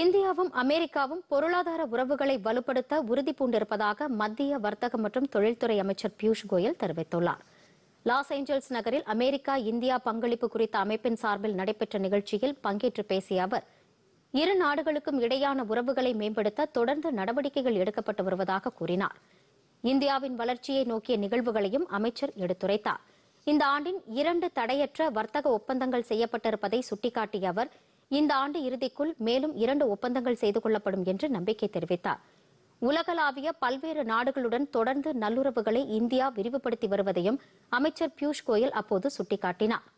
இந்தியாவும் அமெரிக்காவும் பொருளாதார உறவுகளை வலுப்படுத்த உறுதி பூண்டிருப்பதாக மத்திய வர்த்தகம் மற்றும் தொழில்துறை அமைச்சர் பியூஷ் கோயல் தெரிவித்துள்ளார் லாஸ் ஏஞ்சல்ஸ் நகரில் அமெரிக்கா இந்தியா பங்களிப்பு குறித்த அமைப்பின் சார்பில் நடைபெற்ற நிகழ்ச்சியில் பங்கேற்று பேசிய அவர் இரு நாடுகளுக்கும் இடையான உறவுகளை மேம்படுத்த தொடர்ந்து நடவடிக்கைகள் எடுக்கப்பட்டு வருவதாக கூறினார் இந்தியாவின் வளர்ச்சியை நோக்கிய நிகழ்வுகளையும் அமைச்சர் எடுத்துரைத்தார் இந்த ஆண்டின் இரண்டு தடையற்ற வர்த்தக ஒப்பந்தங்கள் செய்யப்பட்டிருப்பதை சுட்டிக்காட்டிய அவர் இந்த ஆண்டு இறுதிக்குள் மேலும் இரண்டு ஒப்பந்தங்கள் செய்து கொள்ளப்படும் என்று நம்பிக்கை தெரிவித்தார் உலகளாவிய பல்வேறு நாடுகளுடன் தொடர்ந்து நல்லுறவுகளை இந்தியா விரிவுபடுத்தி வருவதையும் அமைச்சர் பியூஷ் கோயல் அப்போது சுட்டிக்காட்டினார்